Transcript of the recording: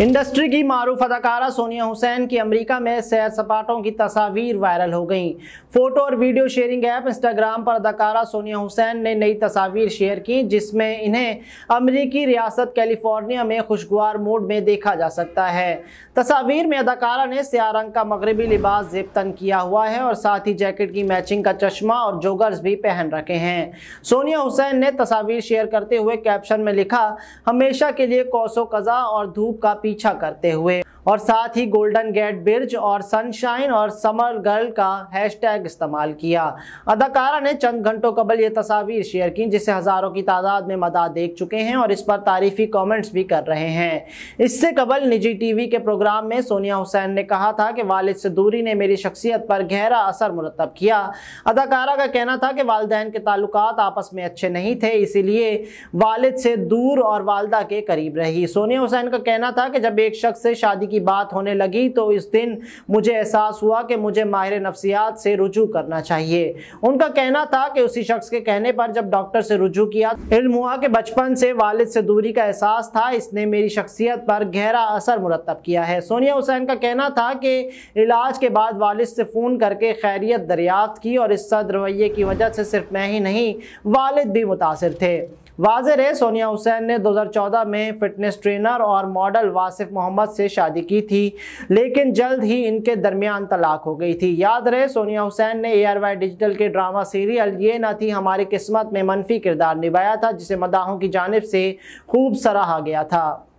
industry की मारूफ अदाकारा सोनिया हुसैन की अमेरिका में सैर सपाटों की तस्वीर वायरल हो गईं फोटो और वीडियो शेयरिंग ऐप इंस्टाग्राम पर अदाकारा सोनिया हुसैन ने नई तस्वीर शेयर की जिसमें इन्हें अमेरिकी रियासत कैलिफोर्निया में खुशगवार मूड में देखा जा सकता है तस्वीर में अदाकारा ने स्या रंग का मगरबी लिबास जेबतन किया हुआ है और साथ ही जैकेट की मैचिंग का चश्मा और जोगर्स भी पहन रखे हैं सोनिया हुसैन ने तस्वीर शेयर करते हुए कैप्शन में लिखा हमेशा के लिए कौसो कज़ा और धूप का पीछा करते हुए और साथ ही गोल्डन गेट ब्रिज और सनशाइन और समर गर्ल का हैशटैग इस्तेमाल किया अदाकारा ने चंद घंटों कबल ये तस्वीर शेयर की जिसे हज़ारों की तादाद में मदा देख चुके हैं और इस पर तारीफी कमेंट्स भी कर रहे हैं इससे कबल निजी टीवी के प्रोग्राम में सोनिया हुसैन ने कहा था कि वालिद से दूरी ने मेरी शख्सियत पर गहरा असर मुरतब किया अदाकारा का कहना था कि वालदेन के ताल्लुक आपस में अच्छे नहीं थे इसीलिए वालद से दूर और वालदा के करीब रही सोनिया हुसैन का कहना था कि जब एक शख्स से शादी की बात होने लगी तो इस दिन मुझे एहसास हुआ कि मुझे माहिर नफ्सियात से रुजू करना चाहिए उनका कहना था कि उसी शख्स के कहने पर जब डॉक्टर से रुजू किया इल्म हुआ कि बचपन से वालिद से दूरी का एहसास था इसने मेरी शख्सियत पर गहरा असर मुरतब किया है सोनिया हुसैन का कहना था कि इलाज के बाद वालिद से फ़ोन करके खैरियत दरियाफ्त की और इस सद रवैये की वजह से सिर्फ मैं ही नहीं वालिद भी मुतासर थे वाजिर है सोनिया हुसैन ने 2014 में फिटनेस ट्रेनर और मॉडल वासिफ मोहम्मद से शादी की थी लेकिन जल्द ही इनके दरमियान तलाक हो गई थी याद रहे सोनिया हुसैन ने ए डिजिटल के ड्रामा सीरियल ये ना थी हमारी किस्मत में मनफी किरदार निभाया था जिसे मदाहों की जानब से खूब सराहा गया था